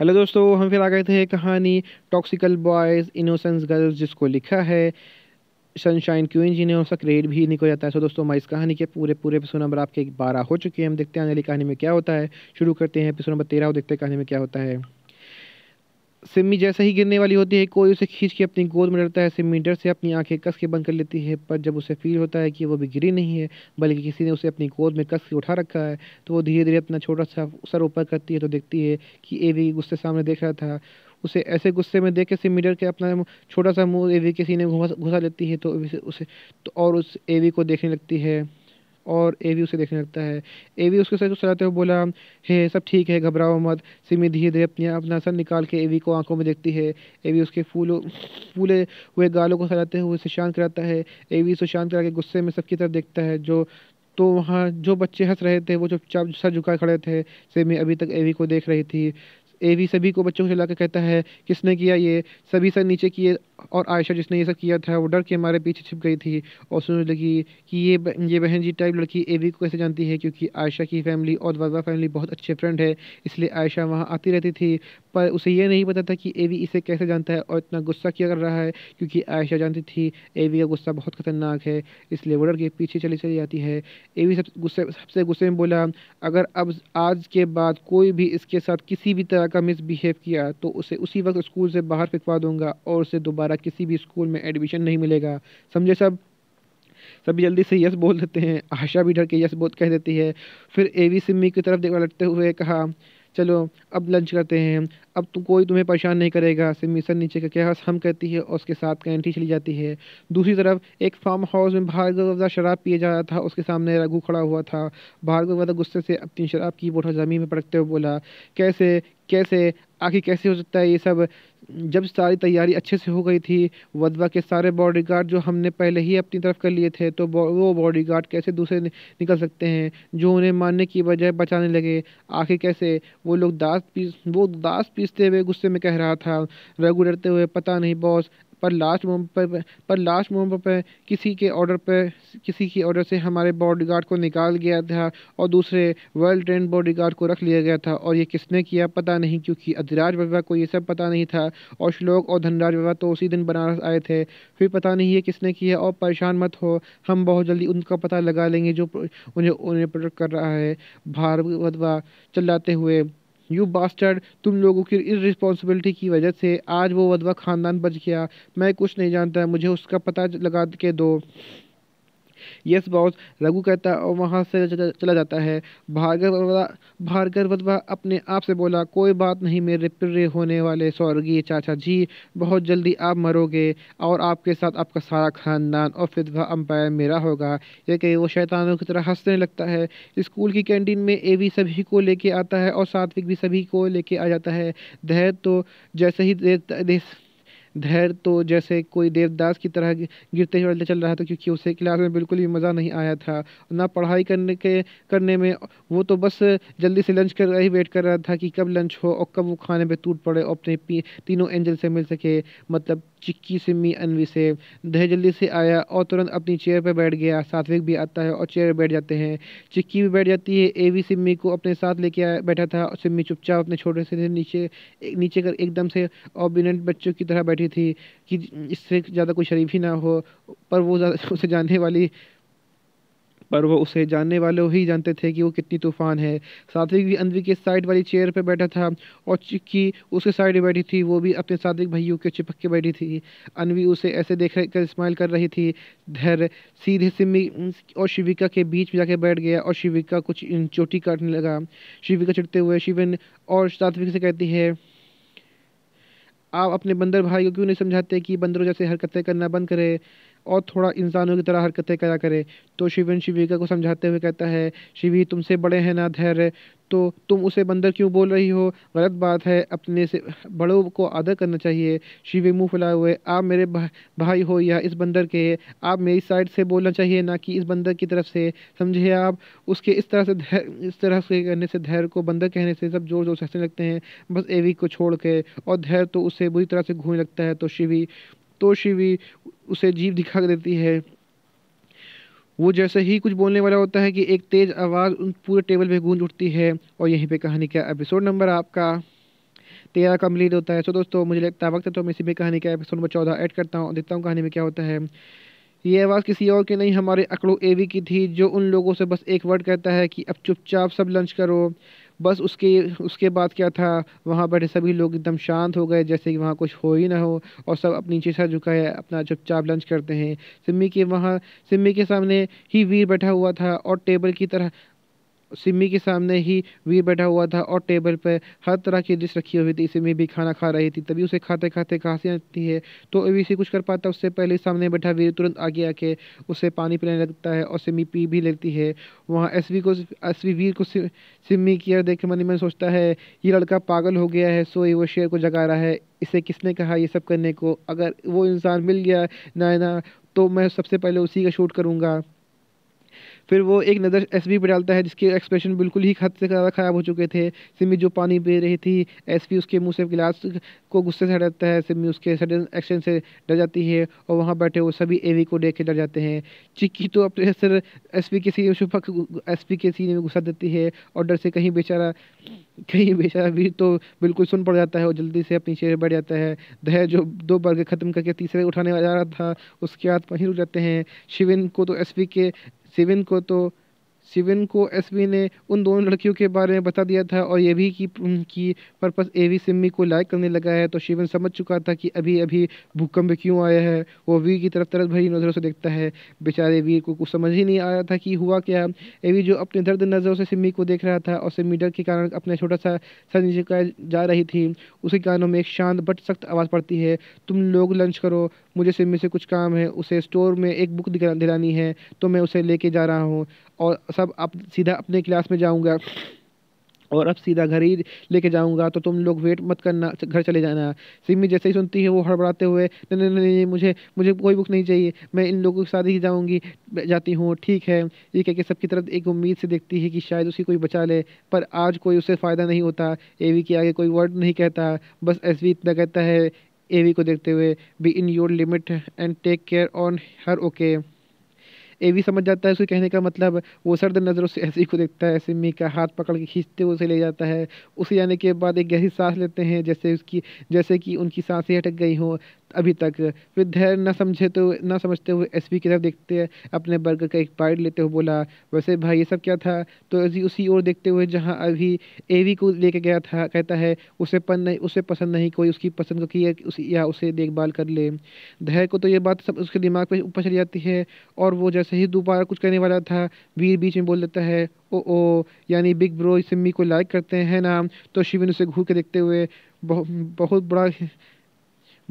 hello दोस्तों हम फिर आ गए थे कहानी टॉक्सिकल बॉयज़ इनोसेंस गर्ल्स जिसको लिखा है सनशाइन क्यू जी ने उसका क्रेडिट भी निकल जाता है सो दोस्तों हमारी इस कहानी के पूरे पूरे एपिसोड नंबर आपके बारह हो चुके हैं हम देखते हैं आने वाली कहानी में क्या होता है शुरू करते हैं एपिसोड नंबर तेरह और देखते हैं कहानी में क्या होता है सिमी जैसे ही गिरने वाली होती है कोई उसे खींच के अपनी गोद में डरता है सिमी डर से अपनी आंखें कस के बंद कर लेती है पर जब उसे फील होता है कि वो भी गिरी नहीं है बल्कि किसी ने उसे अपनी गोद में कस के उठा रखा है तो वो धीरे धीरे अपना छोटा सा सर ऊपर करती है तो देखती है कि एवी गुस्से सामने देख रहा था उसे ऐसे गुस्से में देख के सिमी डर के अपना छोटा सा मुँह एवी के सीने ने घुसा लेती है तो उसे तो और उस एवी को देखने लगती है और ए उसे देखने लगता है ए उसके साथ चलाते हुए बोला हे सब ठीक है घबराओ मत सिमी धीरे धीरे अपने अपना सर निकाल के ए को आंखों में देखती है ए उसके फूलों फूले हुए गालों को सजाते हुए उसे शांत कराता है ए उसे शांत करा के गुस्से में सबकी तरफ देखता है जो तो वहाँ जो बच्चे हंस रहे थे वो चुपचाप सर झुका खड़े थे सेमी अभी तक एवी को देख रही थी ए भी सभी को बच्चों को चला के कहता है किसने किया ये सभी सर नीचे किए और आयशा जिसने ये सब किया था वो डर के हमारे पीछे छिप गई थी और सुनने लगी कि ये ये बहन जी टाइप लड़की ए वी को कैसे जानती है क्योंकि आयशा की फैमिली और वाजा फैमिली बहुत अच्छे फ्रेंड है इसलिए आयशा वहाँ आती रहती थी पर उसे ये नहीं पता था कि ए वी इसे कैसे जानता है और इतना गुस्सा किया कर रहा है क्योंकि आयशा जानती थी ए वी का गुस्सा बहुत ख़तरनाक है इसलिए वो डर के पीछे चली चली जाती है ए वी सब गुस्से सबसे गुस्से में बोला अगर अब आज के बाद कोई भी इसके साथ किसी भी तरह तरह का मिसबिहेव किया तो उसे उसी वक्त स्कूल से बाहर फिंकवा दूंगा और उसे दोबारा किसी भी स्कूल में एडमिशन नहीं मिलेगा समझे सब सभी जल्दी से यस बोल देते हैं आशा भी डर के यस बोल कह देती है फिर वी सिमी की तरफ देखा लटते हुए कहा चलो अब लंच करते हैं अब तो कोई तुम्हें परेशान नहीं करेगा सिमी सर नीचे का क्या हम कहती है और उसके साथ कैंटी चली जाती है दूसरी तरफ एक फार्म हाउस में भार्गवदा शराब पिए जा रहा था उसके सामने रघु खड़ा हुआ था भार्गवदा गुस्से से अपनी शराब की बोटा ज़मीन में पड़कते हुए बोला कैसे कैसे आखिर कैसे हो सकता है ये सब जब सारी तैयारी अच्छे से हो गई थी वधवा के सारे बॉडी गार्ड जो हमने पहले ही अपनी तरफ कर लिए थे तो वो बॉडी गार्ड कैसे दूसरे निकल सकते हैं जो उन्हें मारने की बजाय बचाने लगे आखिर कैसे वो लोग दास पीस वो दास पीसते हुए गुस्से में कह रहा था रघु डरते हुए पता नहीं बॉस पर लास्ट मोम पर पर लास्ट मोम पर किसी के ऑर्डर पर किसी के ऑर्डर से हमारे बॉडीगार्ड को निकाल गया था और दूसरे वर्ल्ड ट्रेन बॉडीगार्ड को रख लिया गया था और ये किसने किया पता नहीं क्योंकि अधिराज बाबा को ये सब पता नहीं था और श्लोक और धनराज बाबा तो उसी दिन बनारस आए थे फिर पता नहीं ये किसने किया और परेशान मत हो हम बहुत जल्दी उनका पता लगा लेंगे जो उन्हें उन्हें प्रोटेक्ट कर रहा है भार चलाते हुए यू बास्टर्ड तुम लोगों की रिस्पॉन्सिबिलिटी की वजह से आज वो वधवा ख़ानदान बच गया मैं कुछ नहीं जानता मुझे उसका पता लगा के दो यस बॉस रघु कहता और वहाँ से चला जाता है भार्गव भार्गव अपने आप से बोला कोई बात नहीं मेरे प्रिय होने वाले स्वर्गीय चाचा जी बहुत जल्दी आप मरोगे और आपके साथ आपका सारा खानदान और वह अंपायर मेरा होगा यह कहीं वो शैतानों की तरह हंसने लगता है स्कूल की कैंटीन में ए भी सभी को लेके आता है और सात्विक भी सभी को लेके आ जाता है दहर तो जैसे ही देश धैर्य तो जैसे कोई देवदास की तरह गिरते हुए चल रहा था क्योंकि उसे क्लास में बिल्कुल भी मज़ा नहीं आया था ना पढ़ाई करने के करने में वो तो बस जल्दी से लंच कर ही वेट कर रहा था कि कब लंच हो और कब वो खाने पर टूट पड़े और अपने तीनों एंजल से मिल सके मतलब चिक्की सिमी अनवी से धैर्य जल्दी से आया और तुरंत अपनी चेयर पर बैठ गया सात्विक भी आता है और चेयर पर बैठ जाते हैं चिक्की भी बैठ जाती है ए वी सिमी को अपने साथ लेके आया बैठा था और सिमी चुपचाप अपने छोटे से नीचे नीचे कर एकदम से और बच्चों की तरह बैठी रही थी कि इससे ज़्यादा कोई शरीफ ही ना हो पर वो उसे जानने वाली पर वो उसे जानने वाले ही जानते थे कि वो कितनी तूफ़ान है सात्विक भी अनवी के साइड वाली चेयर पर बैठा था और चिक्की उसके साइड बैठी थी वो भी अपने सात्विक भाइयों के चिपक के बैठी थी अनवी उसे ऐसे देख कर स्माइल कर रही थी धैर्य सीधे सिमी और शिविका के बीच में जाके बैठ गया और शिविका कुछ चोटी काटने लगा शिविका चिड़ते हुए शिविन और सात्विक से कहती है आप अपने बंदर भाई को क्यों नहीं समझाते कि बंदरों जैसे हरकतें करना बंद करें और थोड़ा इंसानों की तरह हरकतें करा करें तो शिवन शिविका को समझाते हुए कहता है शिवी तुमसे बड़े हैं ना धैर्य तो तुम उसे बंदर क्यों बोल रही हो गलत बात है अपने से बड़ों को आदर करना चाहिए शिवे मुंह फैलाए हुए आप मेरे भा, भाई हो या इस बंदर के आप मेरी साइड से बोलना चाहिए ना कि इस बंदर की तरफ से समझे आप उसके इस तरह से इस तरह से करने से धैर्य को बंदर कहने से सब जोर जोर से हंसने लगते हैं बस एवी को छोड़ के और धैर्य तो उसे बुरी तरह से घूमने लगता है तो शिवी तो शिवी उसे जीव दिखा देती है वो जैसे ही कुछ बोलने वाला होता है कि एक तेज़ आवाज़ उन पूरे टेबल पे गूंज उठती है और यहीं पे कहानी का एपिसोड नंबर आपका तेरह कम्प्लीट होता है सो दोस्तों मुझे लगता है वक्त है तो मैं इसी में कहानी का एपिसोड नंबर चौदह ऐड करता हूँ देखता हूँ कहानी में क्या होता है ये आवाज़ किसी और की नहीं हमारे अकड़ो एवी की थी जो उन लोगों से बस एक वर्ड कहता है कि अब चुपचाप सब लंच करो बस उसके उसके बाद क्या था वहाँ बैठे सभी लोग एकदम शांत हो गए जैसे कि वहाँ कुछ हो ही ना हो और सब अपनी चेसा झुकाए अपना चुपचाप लंच करते हैं सिम्मी के वहाँ सिम्मी के सामने ही वीर बैठा हुआ था और टेबल की तरह सिमी के सामने ही वीर बैठा हुआ था और टेबल पर हर तरह की डिश रखी हुई थी सिम्मी भी खाना खा रही थी तभी उसे खाते खाते खांसी आती है तो अभी कुछ कर पाता उससे पहले सामने बैठा वीर तुरंत आगे आके उसे पानी पीने लगता है और सिम्मी पी भी लेती है वहाँ एस को एस वीर को सिमी की देख मन में सोचता है ये लड़का पागल हो गया है सो वो शेर को जगा रहा है इसे किसने कहा ये सब करने को अगर वो इंसान मिल गया नायना तो मैं सबसे पहले उसी का शूट करूँगा फिर वो एक नज़र एस पर डालता है जिसके एक्सप्रेशन बिल्कुल ही हद से ज़्यादा ख़राब हो चुके थे सिमी जो पानी पी रही थी एस पी उसके मुँह से गिलास को गुस्से से हटाता है सिमी उसके सडन एक्शन से डर जाती है और वहाँ बैठे वो सभी ए वी को देख के डर जाते हैं चिक्की तो अपने सर एस पी के सीने शुभ एस पी के सीने में घुसा देती है और डर से कहीं बेचारा कहीं बेचारा भी तो बिल्कुल सुन पड़ जाता है और जल्दी से अपनी चेहरे बैठ जाता है दह जो दो बर्गर ख़त्म करके तीसरे उठाने जा रहा था उसके हाथ वहीं रुक जाते हैं शिविन को तो एस पी के सिविन को तो सिविन को एस ने उन दोनों लड़कियों के बारे में बता दिया था और ये भी कि उनकी पर्पस ए वी सिमी को लाइक करने लगा है तो शिविन समझ चुका था कि अभी अभी भूकंप क्यों आया है वो वीर की तरफ तरस भरी नज़रों से देखता है बेचारे वीर को कुछ समझ ही नहीं आया था कि हुआ क्या ए वी जो अपने दर्द नज़रों से सिमी को देख रहा था और सिमी डर के कारण अपना छोटा सा सर नीचे जा रही थी उसी कानों में एक शांत बट सख्त आवाज़ पड़ती है तुम लोग लंच करो मुझे सिम में से कुछ काम है उसे स्टोर में एक बुक दिलानी है तो मैं उसे लेके जा रहा हूँ और सब अब सीधा अपने क्लास में जाऊँगा और अब सीधा घर ही लेके जाऊंगा तो तुम लोग वेट मत करना घर चले जाना सिमी जैसे ही सुनती है वो हड़बड़ाते हुए नहीं नहीं नहीं मुझे मुझे कोई बुक नहीं चाहिए मैं इन लोगों के साथ ही जाऊंगी जाती हूँ ठीक है ये कह के सबकी तरफ एक उम्मीद से देखती है कि शायद उसकी कोई बचा ले पर आज कोई उससे फ़ायदा नहीं होता ए के आगे कोई वर्ड नहीं कहता बस एस इतना कहता है एवी को देखते हुए be in your limit and take care on her okay ए भी समझ जाता है उसके कहने का मतलब वो सर्द नज़रों से ऐसी को देखता है सिमी का हाथ पकड़ के खींचते हुए उसे ले जाता है उसे जाने के बाद एक गहरी सांस लेते हैं जैसे उसकी जैसे कि उनकी सांसें अटक गई हों अभी तक फिर धैर्य न समझे तो न समझते हुए एस की तरफ देखते हैं अपने बर्गर का एक बाइट लेते हुए बोला वैसे भाई ये सब क्या था तो अजी उसी ओर देखते हुए जहाँ अभी एवी को लेके गया था कहता है उसे पन नहीं उसे पसंद नहीं कोई उसकी पसंद को किया उस, या उसे देखभाल कर ले धैर्य को तो ये बात सब उसके दिमाग पर ऊपर चली जाती है और वो जैसे शहीद दोबारा कुछ करने वाला था वीर बीच में बोल देता है ओ ओ यानी बिग ब्रो सिम्मी को लाइक करते हैं ना तो शिविन उसे घूर के देखते हुए बहु, बहुत बड़ा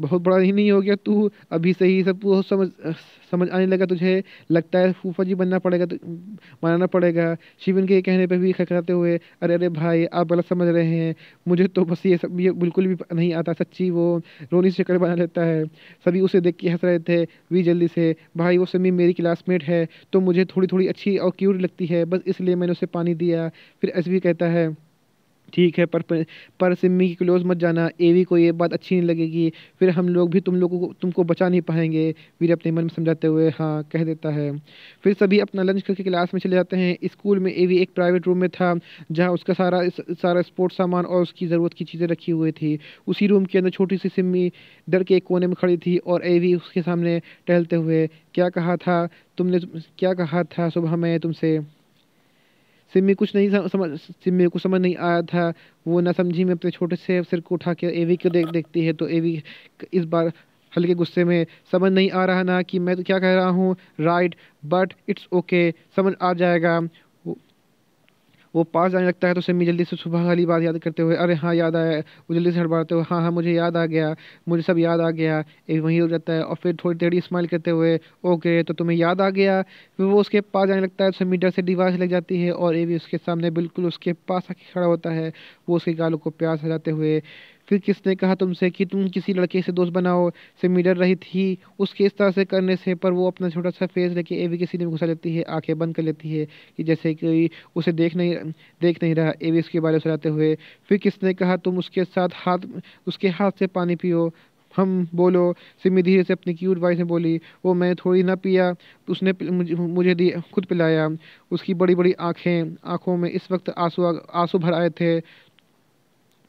बहुत बड़ा ही नहीं हो गया तू अभी से ही सब वो समझ समझ आने लगा तुझे लगता है फूफा जी बनना पड़ेगा तो मानना पड़ेगा शिवन के कहने पर भी खकराते हुए अरे अरे भाई आप गलत समझ रहे हैं मुझे तो बस ये सब ये बिल्कुल भी नहीं आता सच्ची वो रोनी से शक्कर बना लेता है सभी उसे देख के हंस रहे थे वी जल्दी से भाई वो समी मेरी क्लासमेट है तो मुझे थोड़ी थोड़ी अच्छी और क्यूट लगती है बस इसलिए मैंने उसे पानी दिया फिर एस कहता है ठीक है पर पर सिम्मी की क्लोज मत जाना एवी को ये बात अच्छी नहीं लगेगी फिर हम लोग भी तुम लोगों को तुमको बचा नहीं पाएंगे वीर अपने मन में समझाते हुए हाँ कह देता है फिर सभी अपना लंच करके क्लास में चले जाते हैं स्कूल में एवी एक प्राइवेट रूम में था जहाँ उसका सारा सारा स्पोर्ट्स सामान और उसकी ज़रूरत की चीज़ें रखी हुई थी उसी रूम के अंदर छोटी सी सिमी डर के एक कोने में खड़ी थी और एवी उसके सामने टहलते हुए क्या कहा था तुमने क्या कहा था सुबह मैं तुमसे सिम्मी कुछ नहीं समझ सिम्मी को कुछ समझ नहीं आया था वो ना समझी में अपने छोटे से सिर को उठा के एवी को देख देखती है तो एवी इस बार हल्के गुस्से में समझ नहीं आ रहा ना कि मैं तो क्या कह रहा हूँ राइट बट इट्स ओके समझ आ जाएगा वो पास जाने लगता है तो सम्मी जल्दी से सुबह वाली बात याद करते हुए अरे हाँ याद आया वो जल्दी से हड़बड़ाते हुए हाँ हाँ मुझे याद आ गया मुझे सब याद आ गया एक वहीं हो जाता है और फिर थोड़ी देर स्माइल करते हुए ओके तो तुम्हें याद आ गया फिर वो उसके पास जाने लगता है तो सम्मी डर से डिवाइस लग जाती है और ए भी उसके सामने बिल्कुल उसके पास आके खड़ा होता है वो उसके गालों को प्यार सजाते हुए फिर किसने कहा तुमसे कि तुम किसी लड़के से दोस्त बनाओ से मिडर रही थी उसके इस तरह से करने से पर वो अपना छोटा सा फेस लेके एवी के सीने में घुसा लेती है आंखें बंद कर लेती है कि जैसे कि उसे देख नहीं देख नहीं रहा एवी उसके बारे में सराते हुए फिर किसने कहा तुम उसके साथ हाथ उसके हाथ से पानी पियो हम बोलो सिमी धीरे से अपनी क्यूट वॉइस में बोली वो मैं थोड़ी ना पिया उसने मुझे दी खुद पिलाया उसकी बड़ी बड़ी आँखें आँखों में इस वक्त आंसू आंसू भर आए थे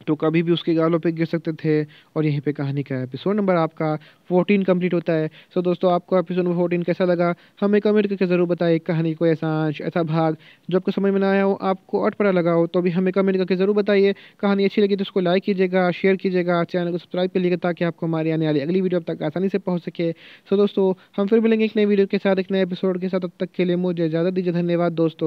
तो कभी भी उसके गालों पे गिर सकते थे और यहीं पे कहानी का एपिसोड नंबर आपका फोर्टीन कंप्लीट होता है सो दोस्तों आपको एपिसोड नंबर फोर्टीन कैसा लगा हमें कमेंट करके ज़रूर बताएं कहानी कोई ऐसा आंश ऐसा भाग जो आपको समझ में ना आया हो आपको और पड़ा लगा हो तो भी हमें कमेंट करके ज़रूर बताइए कहानी अच्छी लगी तो उसको लाइक कीजिएगा शेयर कीजिएगा चैनल को सब्सक्राइब कर लीजिएगा ताकि आपको हमारी आने वाली अगली वीडियो अब तक आसानी से पहुँच सके सो दोस्तों हम फिर मिलेंगे एक नई वीडियो के साथ एक नए एपिसोड के साथ तब तक के लिए मुझे इजाज़त दीजिए धन्यवाद दोस्तों